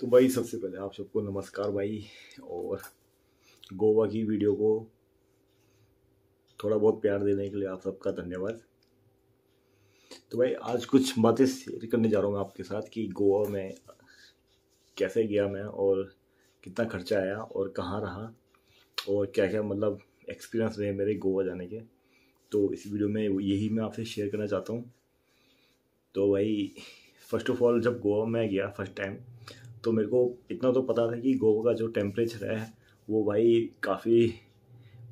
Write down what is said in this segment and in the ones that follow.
तो भाई सबसे पहले आप सबको नमस्कार भाई और गोवा की वीडियो को थोड़ा बहुत प्यार देने के लिए आप सबका धन्यवाद तो भाई आज कुछ बातें शेयर करने जा रहा हूँ मैं आपके साथ कि गोवा में कैसे गया मैं और कितना खर्चा आया और कहाँ रहा और क्या क्या मतलब एक्सपीरियंस रहे मेरे गोवा जाने के तो इस वीडियो में यही मैं आपसे शेयर करना चाहता हूँ तो भाई फ़र्स्ट ऑफ ऑल जब गोवा में गया फर्स्ट टाइम तो मेरे को इतना तो पता था कि गोवा का जो टेम्परेचर है वो भाई काफ़ी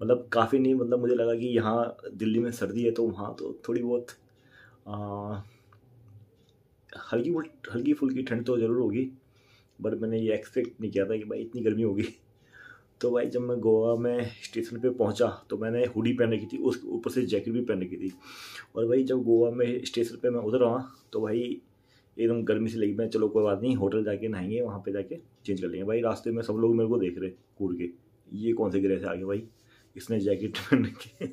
मतलब काफ़ी नहीं मतलब मुझे लगा कि यहाँ दिल्ली में सर्दी है तो वहाँ तो थोड़ी बहुत हल्की बहुत हल्की फुल्की ठंड तो ज़रूर होगी बट मैंने ये एक्सपेक्ट नहीं किया था कि भाई इतनी गर्मी होगी तो भाई जब मैं गोवा में स्टेशन पे पहुंचा तो मैंने हुडी पहन रखी थी उस ऊपर से जैकेट भी पहन रखी थी और भाई जब गोवा में स्टेशन पे मैं उतर रहा तो भाई एकदम गर्मी से लगी मैं चलो कोई बात नहीं होटल जाके नहाएंगे वहाँ पे जाके चेंज कर लेंगे भाई रास्ते में सब लोग मेरे को देख रहे कूद के ये कौन से ग्रह से आगे भाई इसने जैकेट पहन के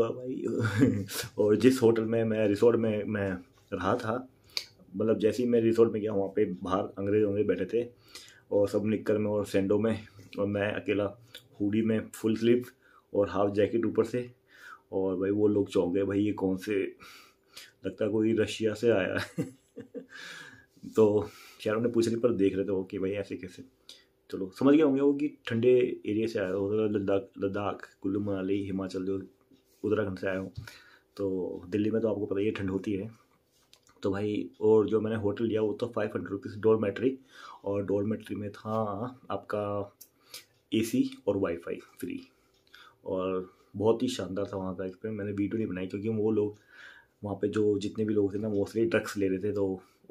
और भाई और जिस होटल में मैं रिसोर्ट में मैं रहा था मतलब जैसे ही मैं रिसोर्ट में गया वहाँ पे बाहर अंग्रेज अंग्रेज बैठे थे और सब निक्कर में और सेंडो में और मैं अकेला हुडी में फुल स्लीव और हाफ जैकेट ऊपर से और भाई वो लोग चौंक गए भाई ये कौन से लगता है कोई रशिया से आया है तो शहर उन्हें पूछ रही पर देख रहे थे कि भाई ऐसे कैसे चलो समझ गया होंगे वो कि ठंडे एरिया से आया हो लद्दाख लद्दाख कुल्लू मनाली हिमाचल जो उत्तराखंड से आया हो तो दिल्ली में तो आपको पता ही है ठंड होती है तो भाई और जो मैंने होटल लिया वो तो फाइव हंड्रेड रुपीज़ डोरमेट्री और डोरमेट्री में था आपका एसी और वाईफाई फ्री और बहुत ही शानदार था वहाँ का एक्सपीरियंस मैंने वीडियो नहीं बनाई क्योंकि वो लोग वहाँ पे जो जितने भी लोग थे ना मोस्टली ड्रग्स ले रहे थे तो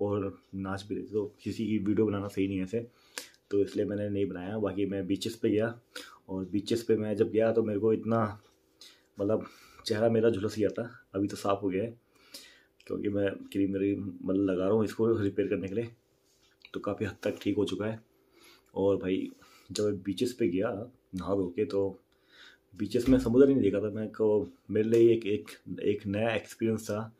और नाच भी रहे थे तो किसी की वीडियो बनाना सही नहीं है ऐसे तो इसलिए मैंने नहीं बनाया बाकी मैं बीचेस पे गया और बीचेस पे मैं जब गया तो मेरे को इतना मतलब चेहरा मेरा झुलस गया था अभी तो साफ़ हो गया है क्योंकि मैं क्रीम मेरी मतलब लगा रहा हूँ इसको रिपेयर करने के लिए तो काफ़ी हद तक ठीक हो चुका है और भाई जब बीचेस पे गया नहा धो के तो बीचेस में समुद्र नहीं देखा था मैं को मेरे लिए एक एक एक नया एक्सपीरियंस था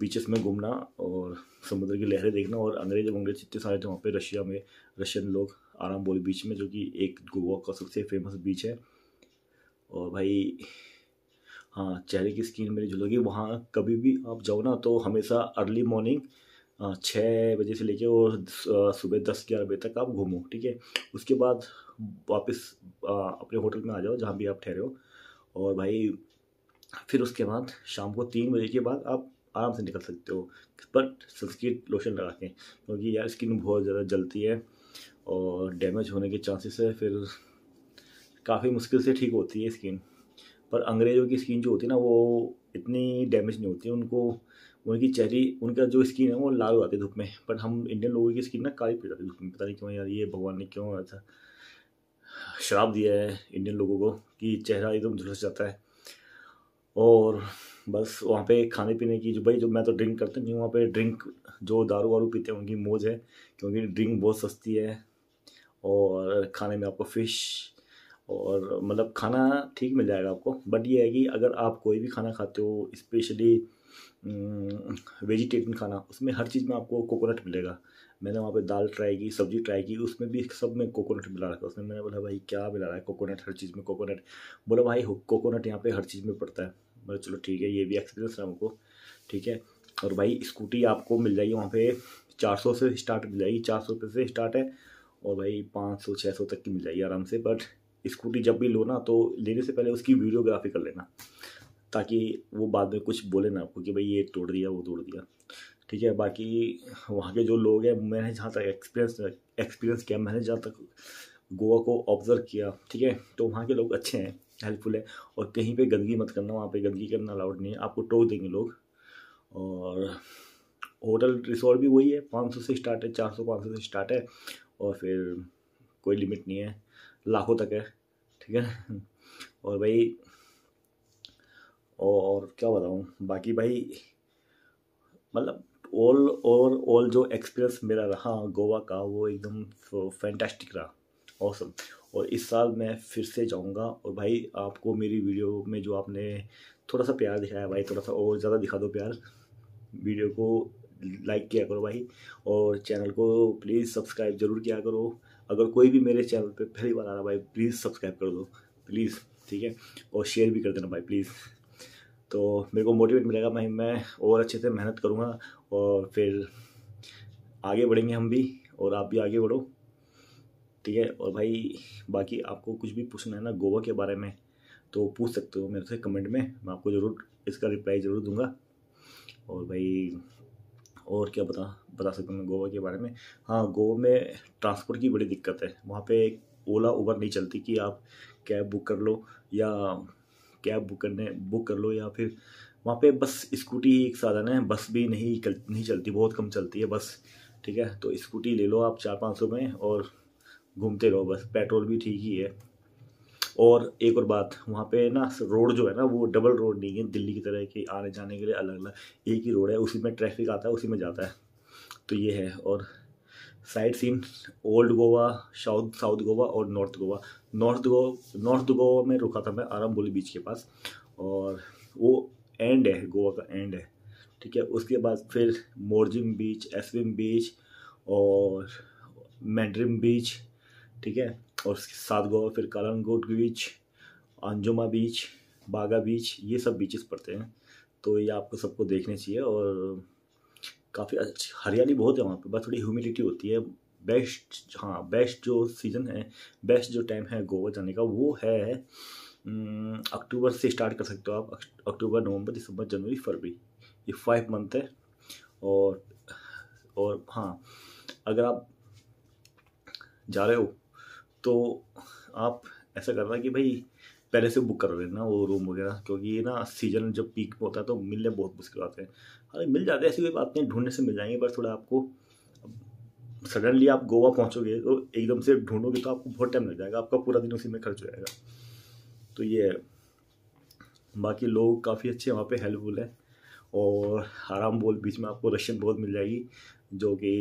बीचेस में घूमना और समुद्र की लहरें देखना और अंग्रेज अंग्रेज इतने सारे थे वहाँ पे रशिया में रशियन लोग आराम बोली बीच में जो कि एक गोवा का सबसे फेमस बीच है और भाई हाँ चेहरे की स्किन मेरी झुलगी वहाँ कभी भी आप जाओ ना तो हमेशा अर्ली मॉर्निंग हाँ, छः बजे से लेके और सुबह दस ग्यारह बजे तक आप घूमो ठीक है उसके बाद वापस अपने होटल में आ जाओ जहाँ भी आप ठहरे हो और भाई फिर उसके बाद शाम को तीन बजे के बाद आप आराम से निकल सकते हो बट सनस्क्रीन लोशन लगा के क्योंकि यार स्किन बहुत ज़्यादा जलती है और डैमेज होने के चांसेस है फिर काफ़ी मुश्किल से ठीक होती है स्किन पर अंग्रेज़ों की स्किन जो होती है ना वो इतनी डैमेज नहीं होती उनको उनकी चेहरी उनका जो स्किन है वो लाल हो जाती है धूप में बट हम इंडियन लोगों की स्किन ना काली पड़ जाती है धूप में पता नहीं क्यों यार ये भगवान ने क्यों ऐसा शराब दिया है इंडियन लोगों को कि चेहरा एकदम झुलस जाता है और बस वहाँ पे खाने पीने की जो भाई जो मैं तो ड्रिंक करता नहीं हूँ वहाँ पे ड्रिंक जो दारू वारू पीते हैं उनकी मौज है क्योंकि ड्रिंक बहुत सस्ती है और खाने में आपको फ़िश और मतलब खाना ठीक मिल जाएगा आपको बट ये है कि अगर आप कोई भी खाना खाते हो स्पेशली वेजिटेरियन हम्म, खाना उसमें हर चीज़ में आपको कोकोनट मिलेगा मैंने वहाँ पे दाल ट्राई की सब्ज़ी ट्राई की उसमें भी सब में कोकोनट मिला रखा उसमें मैंने बोला भाई क्या मिला रहा है कोकोनट हर चीज़ में कोकोनट बोला भाई कोकोनट यहाँ पे हर चीज़ में पड़ता है बोले चलो ठीक है ये भी एक्सपीरियंस रहा हमको ठीक है और भाई स्कूटी आपको मिल जाएगी वहाँ पे चार सौ से स्टार्ट मिल जाएगी चार सौ से स्टार्ट है और भाई पाँच सौ छः सौ तक की मिल जाएगी आराम से बट स्कूटी जब भी लो ना तो लेने से पहले उसकी वीडियोग्राफी कर लेना ताकि वो बाद में कुछ बोले ना आपको कि भाई ये तोड़ दिया वो तोड़ दिया ठीक है बाकी वहाँ के जो लोग हैं मैंने जहाँ तक एक्सपीरियंस एक्सपीरियंस किया मैंने जहाँ तक गोवा को ऑब्ज़र्व किया ठीक है तो वहाँ के लोग अच्छे हैं हेल्पफुल है और कहीं पे गंदगी मत करना वहाँ पे गंदगी करना अलाउड नहीं है आपको टोक देंगे लोग और होटल रिसोर्ट भी वही है पाँच सौ से स्टार्ट है चार सौ पाँच सौ से स्टार्ट है और फिर कोई लिमिट नहीं है लाखों तक है ठीक है और भाई और क्या बताऊँ बाकी भाई मतलब ऑल और ऑल जो एक्सपीरियंस मेरा रहा गोवा का वो एकदम फैंटेस्टिक रहा सब और इस साल मैं फिर से जाऊंगा और भाई आपको मेरी वीडियो में जो आपने थोड़ा सा प्यार दिखाया भाई थोड़ा सा और ज़्यादा दिखा दो प्यार वीडियो को लाइक किया करो भाई और चैनल को प्लीज़ सब्सक्राइब जरूर किया करो अगर कोई भी मेरे चैनल पे पहली बार आ रहा भाई प्लीज़ सब्सक्राइब कर दो प्लीज़ ठीक है और शेयर भी कर देना भाई प्लीज़ तो मेरे को मोटिवेट मिलेगा मैं मैं और अच्छे से मेहनत करूँगा और फिर आगे बढ़ेंगे हम भी और आप भी आगे बढ़ो ठीक है और भाई बाकी आपको कुछ भी पूछना है ना गोवा के बारे में तो पूछ सकते हो मेरे से कमेंट में मैं आपको ज़रूर इसका रिप्लाई ज़रूर दूंगा और भाई और क्या बता बता सकता हूँ मैं गोवा के बारे में हाँ गोवा में ट्रांसपोर्ट की बड़ी दिक्कत है वहाँ पे ओला उबर नहीं चलती कि आप कैब बुक कर लो या कैब बुक करने बुक कर लो या फिर वहाँ पे बस स्कूटी ही एक साधन है बस भी नहीं कल, नहीं चलती बहुत कम चलती है बस ठीक है तो स्कूटी ले लो आप चार पाँच सौ में और घूमते रहो बस पेट्रोल भी ठीक ही है और एक और बात वहाँ पे ना रोड जो है ना वो डबल रोड नहीं है दिल्ली की तरह कि आने जाने के लिए अलग अलग एक ही रोड है उसी में ट्रैफिक आता है उसी में जाता है तो ये है और sightseeing old Goa south south Goa और north Goa north Goa north Goa में रुका था मैं आरामबोली बीच के पास और वो एंड है गोवा का एंड है ठीक है उसके बाद फिर मोरजिम बीच एसविम बीच और मैंड्रिम बीच ठीक है और साथ गोवा फिर कलंगोट बीच अंजुमा बीच बागा बीच ये सब बीचेस पड़ते हैं तो ये आपको सबको देखने चाहिए और काफ़ी अच्छी हरियाली बहुत है वहाँ पर बस थोड़ी ह्यूमिडिटी होती है बेस्ट हाँ बेस्ट जो सीज़न है बेस्ट जो टाइम है गोवा जाने का वो है अक्टूबर से स्टार्ट कर सकते हो आप अक्टूबर नवंबर दिसंबर जनवरी फरवरी ये फाइव मंथ है और और हाँ अगर आप जा रहे हो तो आप ऐसा करना कि भाई पहले से बुक कर लेना वो रूम वगैरह क्योंकि ये ना सीजन जब पीक में होता है तो मिलने बहुत मुश्किल आते हैं अरे मिल जाते हैं ऐसी कोई बात नहीं ढूंढने से मिल जाएंगे बस थोड़ा आपको सडनली आप गोवा पहुंचोगे तो एकदम से ढूंढोगे तो आपको बहुत टाइम लग जाएगा आपका पूरा दिन उसी में खर्च हो जाएगा तो ये है बाकी लोग काफ़ी अच्छे वहाँ पे हेल्पफुल हैं और आराम बोल बीच में आपको रशियन बोल मिल जाएगी जो कि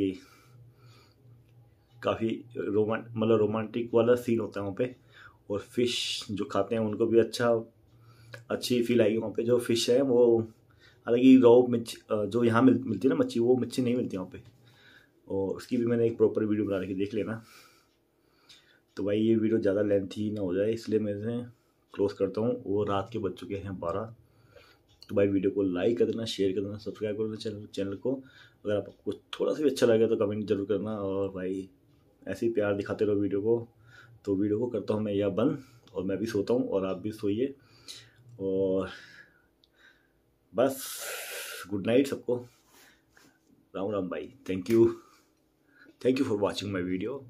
काफ़ी रोमां मतलब रोमांटिक वाला सीन होता है वहाँ पे और फिश जो खाते हैं उनको भी अच्छा अच्छी फील आएगी वहाँ पे जो फिश है वो हालांकि रॉ मिर्च जो यहाँ मिल मिलती है ना मच्छी वो मच्छी नहीं मिलती वहाँ पे और उसकी भी मैंने एक प्रॉपर वीडियो बना रखी देख लेना तो भाई ये वीडियो ज़्यादा लेंथी ना हो जाए इसलिए मैं इसे क्लोज़ करता हूँ वो रात के बज चुके हैं बारह तो भाई वीडियो को लाइक कर देना शेयर कर देना सब्सक्राइब कर देना चैनल चैनल को अगर आपको थोड़ा सा भी अच्छा लगे तो कमेंट जरूर करना और भाई ऐसे ही प्यार दिखाते रहो वीडियो को तो वीडियो को करता हूँ मैं यह बंद और मैं भी सोता हूँ और आप भी सोइए और बस गुड नाइट सबको राम राम भाई thank you thank you for watching my video